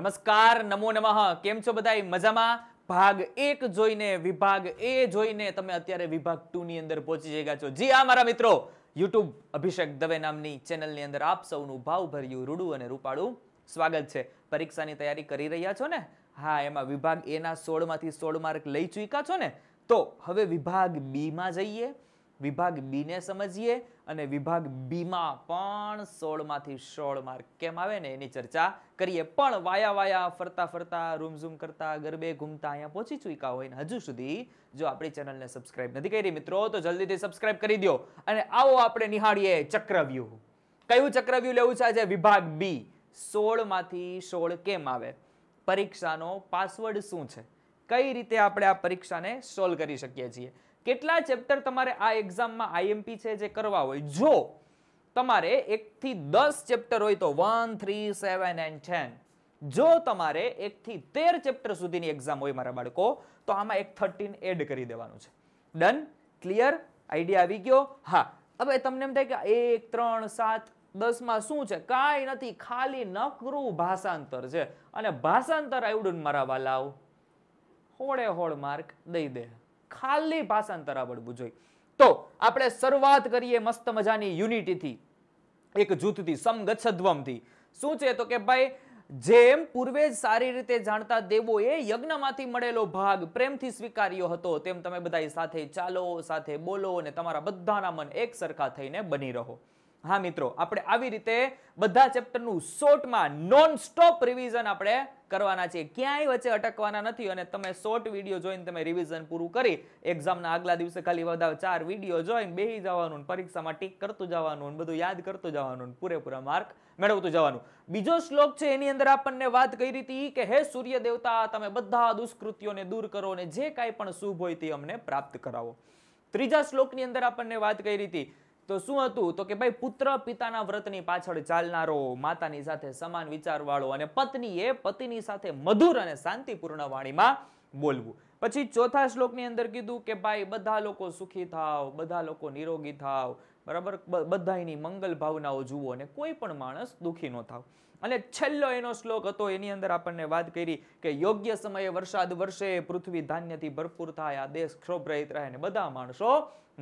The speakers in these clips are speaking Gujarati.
નમસ્કાર નમો નમઃ કેમ છો બધા મજામાં ભાગ એક જોઈને વિભાગ એ જોઈને તમે અત્યારે વિભાગ ટુ ની અંદર પહોંચી જઈ ગયા છો જી આ મારા મિત્રો યુટ્યુબ અભિષેક દવે નામની ચેનલની અંદર આપ સૌનું ભાવભર્યું રૂડું અને રૂપાળું સ્વાગત છે પરીક્ષાની તૈયારી કરી રહ્યા છો ને હા એમાં વિભાગ એના સોળમાંથી સોળ માર્ક લઈ ચૂક્યા છો ને તો હવે વિભાગ બીમાં જઈએ વિભાગ બીને સમજીએ અને વિભાગ બીમાં પણ સોળમાંથી સોળ માર્ક કેમ આવે ને એની ચર્ચા કરીએ પણ વાયા વાયા ફરતા ફરતા રૂમઝૂમ કરતા ગરબે ઘૂમતા અહીંયા પહોંચી ચૂક્યા હોય ને હજુ સુધી જો આપણી ચેનલને સબસ્ક્રાઇબ નથી કરી મિત્રો તો જલ્દીથી સબસ્ક્રાઇબ કરી દો અને આવો આપણે નિહાળીએ ચક્રવ્યૂહ કયું ચક્રવ્યૂહ લેવું છે આજે વિભાગ બી સોળમાંથી સોળ કેમ આવે પરીક્ષાનો પાસવર્ડ શું છે કઈ રીતે આપણે આ પરીક્ષાને સોલ્વ કરી શકીએ છીએ કેટલા ચેપ્ટર તમારે આ એક્ઝામમાં આઈએમપી છે જે કરવા હોય જો તમારે એકથી દસ ચેપ્ટર હોય તો one three seven and ten જો તમારે એકથી તેર ચેપ્ટર સુધીની એક્ઝામ હોય મારા બાળકો તો આમાં એક થર્ટીન એડ કરી દેવાનું છે ડન ક્લિયર આઈડિયા આવી ગયો હા હવે તમને એમ થાય કે એક ત્રણ સાત દસમાં શું છે કાંઈ નથી ખાલી નકરું ભાષાંતર છે અને ભાષાંતર આવડું મારા વાલાવ હોળે હોળ માર્ક દઈ દે ખાલી ભાષાંતર આવડવું જોઈએ તો આપણે શરૂઆત કરીએ મસ્ત મજાની યુનિટીથી એક જૂથથી સમગચ્છદ્વમથી શું છે તો કે ભાઈ જેમ પૂર્વે જ સારી રીતે જાણતા દેવો દેવોએ યજ્ઞમાંથી મળેલો ભાગ પ્રેમથી સ્વીકાર્યો હતો તેમ તમે બધા સાથે ચાલો સાથે બોલો અને તમારા બધાના મન એક સરખા થઈને બની રહો હા મિત્રો આપણે આવી રીતે બધા ચેપ્ટરનું શોર્ટમાં નોન સ્ટોપ રિવિઝન આપણે કરવાના છે ક્યાંય વચ્ચે અટકવાના નથી અને તમે શોર્ટ વિડીયો જોઈને તમે રિવિઝન પૂરું કરી એક્ઝામના આગલા દિવસે ખાલી વધારે ચાર વિડીયો જોઈને બેસી જવાનું પરીક્ષામાં ટીક કરતું જવાનું બધું યાદ કરતું જવાનું પૂરેપૂરા માર્ક મેળવતું જવાનું બીજો શ્લોક છે એની અંદર આપણને વાત કરી હતી કે હે સૂર્ય દેવતા તમે બધા દુષ્કૃત્યોને દૂર કરો અને જે કાંઈ પણ શુભ હોય તે અમને પ્રાપ્ત કરાવો ત્રીજા શ્લોકની અંદર આપણને વાત કરી હતી તો શું હતું તો કે ભાઈ પુત્ર પિતાના વ્રતની પાછળ ચાલનારો માતાની સાથે સમાન વિચારવાળો અને પત્નીએ પતિની સાથે મધુર અને શાંતિપૂર્ણ વાણીમાં બોલવું પછી ચોથા શ્લોકની અંદર કીધું કે ભાઈ બધા લોકો સુખી થાવ બધા લોકો નિરોગી થાવ બરાબર બધાની મંગલ ભાવનાઓ જુઓ અને કોઈ પણ માણસ દુઃખી ન થાવ અને છેલ્લો એનો શ્લોક હતો એની અંદર આપણને વાત કરી કે યોગ્ય સમયે વરસાદ વરસે પૃથ્વી ધાન્યથી ભરપૂર થાય આ દેશ ક્ષોભ રહિત રહે અને બધા માણસો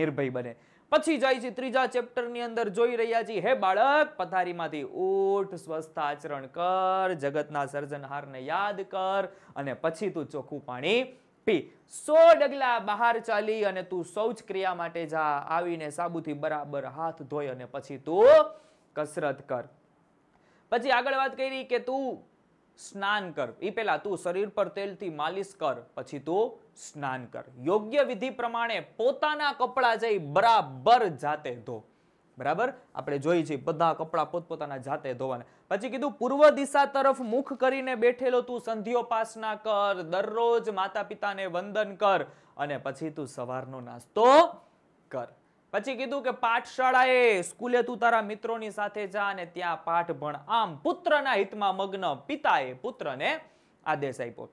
નિર્ભય બને પછી જાય છે ત્રીજા ચેપ્ટરની અંદર જોઈ રહ્યા છીએ હે બાળક પથારીમાંથી ઓઠ સ્વસ્થ આચરણ કર જગતના સર્જનહારને યાદ કર અને પછી તું ચોખ્ખું પાણી પી સો ડગલા બહાર ચાલી અને તું શૌચ ક્રિયા માટે જા આવીને સાબુથી બરાબર હાથ ધોઈ અને પછી તું કસરત કર પછી આગળ વાત કરી કે તું સ્નાન કર એ પહેલા તું શરીર પર તેલથી માલિશ કર પછી તું સ્નાન કર યોગ્ય વિધિ પ્રમાણે પોતાના કપડા જઈ બરાબર જાતે ધો બરાબર આપણે જોઈએ છીએ બધા કપડા પોતપોતાના જાતે ધોવાના પછી કીધું પૂર્વ દિશા તરફ મુખ કરીને બેઠેલો તું સંધ્યોપાસના કર દરરોજ માતા પિતાને વંદન કર અને પછી તું સવારનો નાસ્તો કર પછી કીધું કે પાઠશાળાએ સ્કૂલે તું તારા મિત્રોની સાથે જા અને ત્યાં પાઠ ભણ આમ પુત્રના હિતમાં મગ્ન પિતાએ પુત્રને આદેશ આપ્યો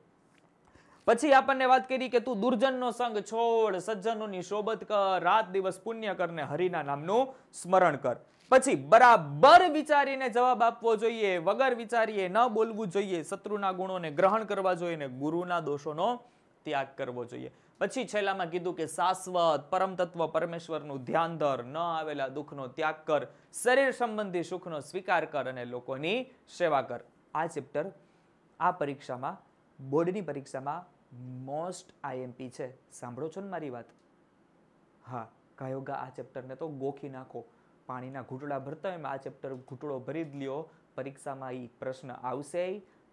પછી આપણને વાત કરી કે તું દુર્જનનો સંગ છોડ સજ્જનોની શોબત કર રાત દિવસ પુણ્ય કરને હરિના નામનું સ્મરણ કર પછી બરાબર વિચારીને જવાબ આપવો જોઈએ વગર વિચારીએ ન બોલવું જોઈએ શત્રુના ગુણોને ગ્રહણ કરવા જોઈએ અને ગુરુના દોષોનો ત્યાગ કરવો જોઈએ પછી છેલ્લામાં કીધું કે શાશ્વત પરમ તત્વ પરમેશ્વરનું ધ્યાન ધર ન આવેલા દુઃખનો ત્યાગ કર શરીર સંબંધી સુખનો સ્વીકાર કર અને લોકોની સેવા કર આ ચેપ્ટર આ પરીક્ષામાં બોર્ડની પરીક્ષામાં મોસ્ટ આઈએમપી છે સાંભળો છો ને મારી વાત હા કાયોગા આ ચેપ્ટરને તો ગોખી નાખો પાણીના ઘૂંટડા ભરતા હોય આ ચેપ્ટર ઘૂંટડો ભરી જ લ્યો પરીક્ષામાં એ પ્રશ્ન આવશે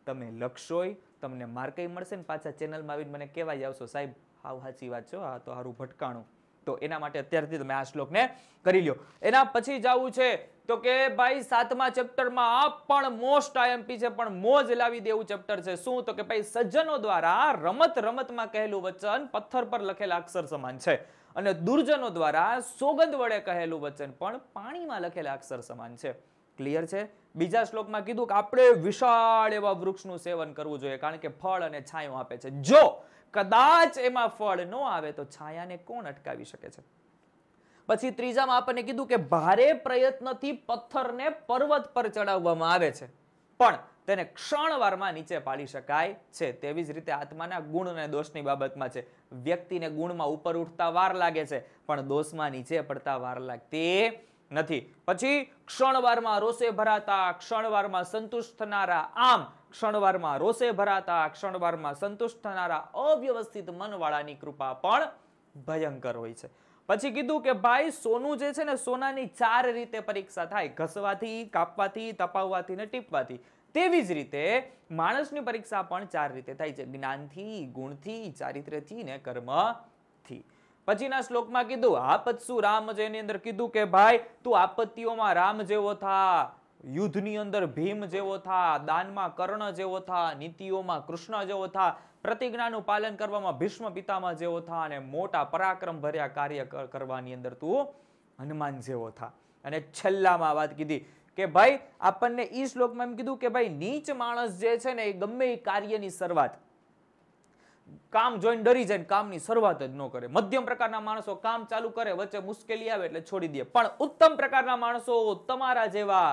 તમે લખશોય તમને માર્કઈ મળશે ને પાછા ચેનલમાં આવીને મને કહેવાય આવશો સાહેબ હાવ સાચી વાત છો હા તો સારું ભટકાણું તો એના માટે અત્યારથી તમે આ શ્લોકને કરી લ્યો એના પછી જવું છે તો કે ભાઈ સાતમા ચેપ્ટરમાં પણ મોસ્ટ આઈએમપી છે પણ મોજ લાવી દેવું ચેપ્ટર છે શું તો કે ભાઈ સજ્જનો દ્વારા રમત રમતમાં કહેલું વચન પથ્થર પર લખેલા અક્ષર સમાન છે અને દુર્જનો દ્વારા સોગંદ વડે કહેલું વચન પણ પાણીમાં લખેલા અક્ષર સમાન છે ક્લિયર છે બીજા શ્લોકમાં કીધું કે આપણે વિશાળ એવા વૃક્ષનું સેવન કરવું જોઈએ કારણ કે ફળ અને છાંયો આપે છે જો કદાચ એમાં ફળ ન આવે તો છાયાને કોણ અટકાવી શકે છે પછી ત્રીજામાં આપણને કીધું કે ભારે પ્રયત્નથી પથ્થરને પર્વત પર ચડાવવામાં આવે છે પણ તેને ક્ષણવારમાં નીચે પાડી શકાય છે તેવી જ રીતે આત્માના ગુણ અને દોષની બાબતમાં છે વ્યક્તિને ગુણમાં ઉપર ઉઠતા વાર લાગે છે પણ દોષમાં નીચે પડતા વાર લાગતી નથી પછી ક્ષણવારમાં રોષે ભરાતા ક્ષણવારમાં સંતુષ્ટ થનારા આમ ક્ષણવારમાં રોષે ભરાતા ક્ષણવારમાં સંતુષ્ટ થનારા અવ્યવસ્થિત મનવાળાની કૃપા પણ ભયંકર હોય છે પછી કીધું કે ભાઈ સોનું જે છે ને સોનાની ચાર રીતે પરીક્ષા થાય ઘસવાથી કાપવાથી તપાવવાથી ને ટીપવાથી તેવી જ રીતે માણસની પરીક્ષા પણ ચાર રીતે થાય છે જ્ઞાનથી ગુણથી ચારિત્રથી ને કર્મથી પછીના શ્લોકમાં કીધું આપત્સુ રામ જેની અંદર કીધું કે ભાઈ તું આપત્તિઓમાં રામ જેવો થા યુદ્ધની અંદર ભીમ જેવો થા દાનમાં કર્ણ જેવો થા નીતિઓમાં કૃષ્ણ જેવો થા પ્રતિજ્ઞાનું પાલન કરવામાં ભીષ્મ પિતામાં જેવો થા અને મોટા પરાક્રમ ભર્યા કાર્ય કરવાની અંદર તું હનુમાન જેવો થા અને છેલ્લામાં વાત કીધી કે ભાઈ આપણને ઈ શ્લોકમાં એમ કીધું કે ભાઈ નીચ માણસ જે છે ને એ ગમે એ કાર્યની શરૂઆત કામ જોઈને ડરી જાય કામની શરૂઆત જ ન કરે મધ્યમ પ્રકારના માણસો કામ ચાલુ કરે વચ્ચે મુશ્કેલી આવે એટલે છોડી દે પણ ઉત્તમ પ્રકારના માણસો તમારા જેવા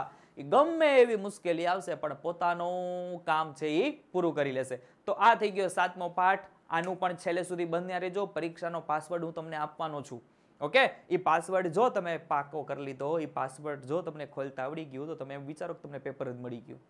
ગમે એવી મુશ્કેલી આવશે પણ પોતાનું કામ છે એ પૂરું કરી લેશે તો આ થઈ ગયો સાતમો પાઠ આનું પણ છેલ્લે સુધી બંધ રહેજો પરીક્ષાનો પાસવર્ડ હું તમને આપવાનો છું ઓકે એ પાસવર્ડ જો તમે પાકો કરી લીધો એ પાસવર્ડ જો તમને ખોલતા આવડી ગયું તો તમે એમ વિચારો કે તમને પેપર જ મળી ગયું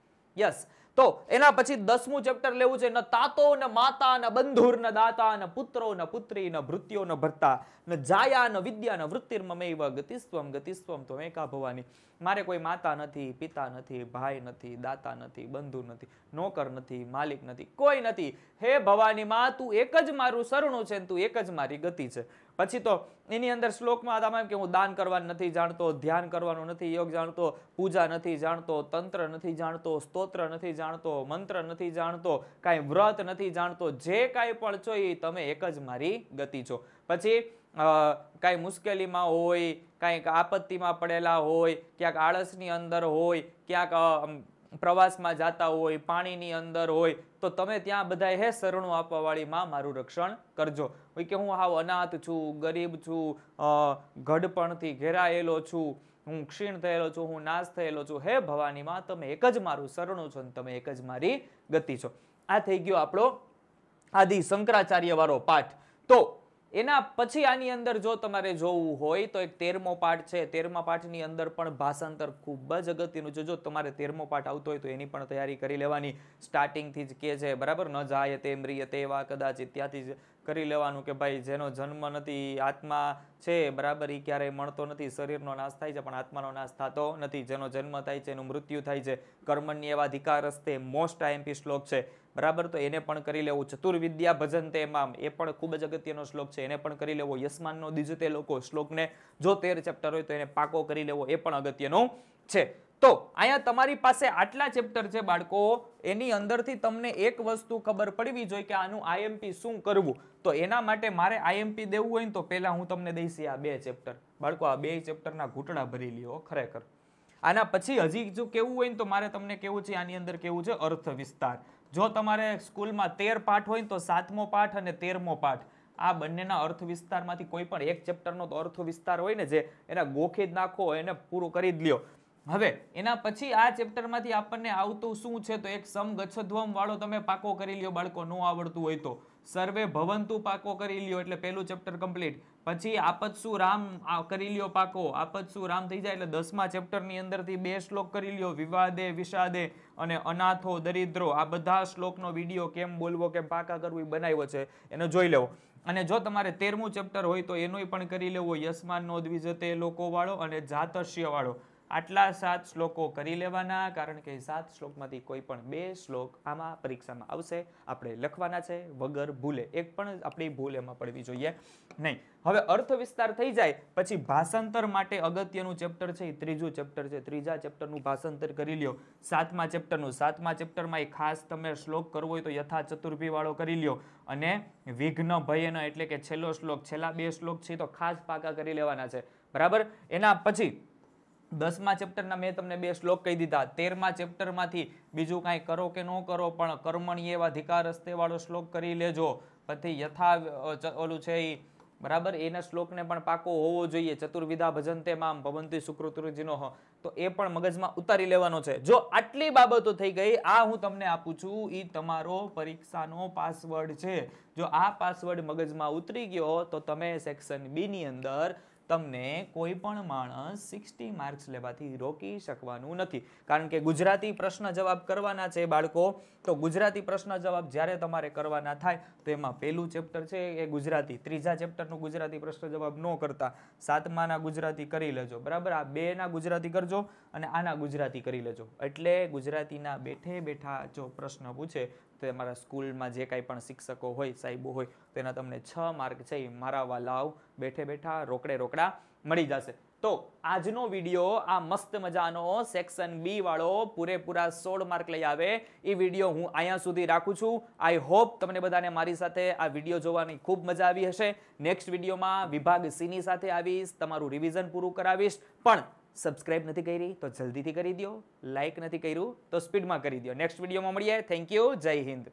યસ તો એના પછી દસમું ચેપ્ટર લેવું છે ન તાતો ને માતા ન બંધુર ન દાતા ને પુત્રો ને પુત્રી ને ભૃત્યો ન ભરતા ન જાયા ને વિદ્યા ન વૃત્તિર્મમેવ ગતિસ્વમ ગતિસ્વમ તો એકા ભવાની મારે કોઈ માતા નથી પિતા નથી ભાઈ નથી દાતા નથી બંધુ નથી નોકર નથી માલિક નથી કોઈ નથી હે ભવાની માં તું એક જ મારું શરણું છે તું એક જ મારી ગતિ છે પછી તો એની અંદર શ્લોકમાં તમે કે હું દાન કરવાનું નથી જાણતો ધ્યાન કરવાનું નથી યોગ જાણતો પૂજા નથી જાણતો તંત્ર નથી જાણતો સ્તોત્ર નથી જાણતો જાણતો મંત્ર નથી જાણતો કાંઈ વ્રત નથી જાણતો જે કાંઈ પણ છો એ તમે એક જ મારી ગતિ છો પછી કાંઈ મુશ્કેલીમાં હોય કાંઈક આપત્તિમાં પડેલા હોય ક્યાંક આળસની અંદર હોય ક્યાંક પ્રવાસમાં જતા હોય પાણીની અંદર હોય તો તમે ત્યાં બધા હે શરણો આપવાવાળી માં મારું રક્ષણ કરજો કે હું હાવ અનાથ છું ગરીબ છું ઘડપણથી ઘેરાયેલો છું હું ક્ષીણ થયેલો છું હું નાશ થયેલો છું હે ભવાનીમાં તમે એક જ મારું શરણો છો ને તમે એક જ મારી ગતિ છો આ થઈ ગયો આપણો આદિ શંકરાચાર્ય વાળો પાઠ તો એના પછી આની અંદર જો તમારે જોવું હોય તો એક તેરમો પાઠ છે તેરમા પાઠની અંદર પણ ભાષાંતર ખૂબ જ અગત્યનું છે જો તમારે તેરમો પાઠ આવતો હોય તો એની પણ તૈયારી કરી લેવાની સ્ટાર્ટિંગથી જ કે છે બરાબર ન જાય તેમ રિય તેવા કદાચ ત્યાંથી જ કરી લેવાનું કે ભાઈ જેનો જન્મ નથી આત્મા છે બરાબર એ ક્યારેય મળતો નથી શરીરનો નાશ થાય છે પણ આત્માનો નાશ થતો નથી જેનો જન્મ થાય છે એનું મૃત્યુ થાય છે કર્મણ્ય એવા અધિકાર હસ્તે મોસ્ટ આઈએમપી શ્લોક છે બરાબર તો એને પણ કરી લેવું ચતુર્વિદ્યા ભજન તે મામ એ પણ ખૂબ જ અગત્યનો શ્લોક છે એને પણ કરી લેવો યસમાનનો તે લોકો શ્લોકને જો તેર ચેપ્ટર હોય તો એને પાકો કરી લેવો એ પણ અગત્યનો છે તો અહીંયા તમારી પાસે આટલા ચેપ્ટર છે બાળકો એની અંદરથી તમને એક વસ્તુ ખબર પડવી જોઈએ કે આનું આઈએમપી શું કરવું તો એના માટે મારે આઈએમપી દેવું હોય ને તો પહેલાં હું તમને દઈશ આ બે ચેપ્ટર બાળકો આ બે ચેપ્ટરના ઘૂંટણા ભરી લ્યો ખરેખર આના પછી હજી જો કેવું હોય ને તો મારે તમને કેવું છે આની અંદર કેવું છે અર્થ વિસ્તાર જો તમારે સ્કૂલમાં તેર પાઠ હોય તો સાતમો પાઠ અને તેરમો પાઠ આ બંનેના અર્થ વિસ્તારમાંથી કોઈ પણ એક ચેપ્ટરનો તો અર્થ વિસ્તાર હોય ને જે એના ગોખી જ નાખો એને પૂરું કરી જ લ્યો હવે એના પછી આ ચેપ્ટરમાંથી આપણને આવતું શું છે તો એક સમગચ્છધ્વમ વાળો તમે પાકો કરી લ્યો બાળકો ન આવડતું હોય તો સર્વે ભવંતુ પાકો કરી લ્યો એટલે પહેલું ચેપ્ટર કમ્પ્લીટ પછી આપત્સુ રામ કરી લ્યો પાકો આપત્સુ રામ થઈ જાય એટલે દસમા ચેપ્ટરની અંદરથી બે શ્લોક કરી લ્યો વિવાદે વિષાદે અને અનાથો દરિદ્રો આ બધા શ્લોકનો વિડીયો કેમ બોલવો કેમ પાકા કરવું એ બનાવ્યો છે એને જોઈ લેવો અને જો તમારે તેરમું ચેપ્ટર હોય તો એનોય પણ કરી લેવો યશમાન નો દ્વિજતે લોકોવાળો અને જાતસ્ય વાળો આટલા સાત શ્લોકો કરી લેવાના કારણ કે સાત શ્લોકમાંથી કોઈ પણ બે શ્લોક આમાં પરીક્ષામાં આવશે આપણે લખવાના છે વગર ભૂલે એક પણ આપણી ભૂલ એમાં પડવી જોઈએ નહીં હવે અર્થ વિસ્તાર થઈ જાય પછી ભાષાંતર માટે અગત્યનું ચેપ્ટર છે એ ત્રીજું ચેપ્ટર છે ત્રીજા ચેપ્ટરનું ભાષાંતર કરી લ્યો સાતમા ચેપ્ટરનું સાતમા ચેપ્ટરમાં એ ખાસ તમે શ્લોક કરવો હોય તો યથા ચતુર્ભીવાળો કરી લ્યો અને વિઘ્ન ભયન એટલે કે છેલ્લો શ્લોક છેલ્લા બે શ્લોક છે તો ખાસ પાકા કરી લેવાના છે બરાબર એના પછી દસમા ચેપ્ટરના મેં તમને બે શ્લોક કહી દીધા તેરમા ચેપ્ટરમાંથી બીજું કાંઈ કરો કે ન કરો પણ કર્મણી એવા અધિકાર રસ્તેવાળો શ્લોક કરી લેજો પછી યથા ઓલું છે એ બરાબર એના શ્લોકને પણ પાકો હોવો જોઈએ ચતુર્વિધા ભજનતે મામ ભવંતી સુકૃતૃજીનો હો તો એ પણ મગજમાં ઉતારી લેવાનો છે જો આટલી બાબતો થઈ ગઈ આ હું તમને આપું છું એ તમારો પરીક્ષાનો પાસવર્ડ છે જો આ પાસવર્ડ મગજમાં ઉતરી ગયો તો તમે સેક્શન બીની અંદર તમને કોઈ પણ માણસ સિક્સટી માર્ક્સ લેવાથી રોકી શકવાનું નથી કારણ કે ગુજરાતી પ્રશ્ન જવાબ કરવાના છે બાળકો તો ગુજરાતી પ્રશ્ન જવાબ જ્યારે તમારે કરવાના થાય તો એમાં પહેલું ચેપ્ટર છે એ ગુજરાતી ત્રીજા ચેપ્ટરનું ગુજરાતી પ્રશ્ન જવાબ ન કરતા સાતમાના ગુજરાતી કરી લેજો બરાબર આ બેના ગુજરાતી કરજો અને આના ગુજરાતી કરી લેજો એટલે ગુજરાતીના બેઠે બેઠા જો પ્રશ્ન પૂછે તો તમારા સ્કૂલમાં જે કાંઈ પણ શિક્ષકો હોય સાહેબો હોય તો એના તમને છ માર્ક છે એ મારા વાલાવ બેઠે બેઠા રોકડે રોકડા મળી જશે તો આજનો વિડીયો આ મસ્ત મજાનો સેક્શન બી વાળો પૂરેપૂરા સોળ માર્ક લઈ આવે એ વિડીયો હું અહીંયા સુધી રાખું છું આઈ હોપ તમને બધાને મારી સાથે આ વિડીયો જોવાની ખૂબ મજા આવી હશે નેક્સ્ટ વિડીયોમાં વિભાગ સીની સાથે આવીશ તમારું રિવિઝન પૂરું કરાવીશ પણ સબસ્ક્રાઇબ નથી કરી તો જલ્દીથી કરી દો લાઇક નથી કર્યું તો સ્પીડમાં કરી દો નેક્સ્ટ વિડીયોમાં મળીએ થેન્ક યુ જય હિન્દ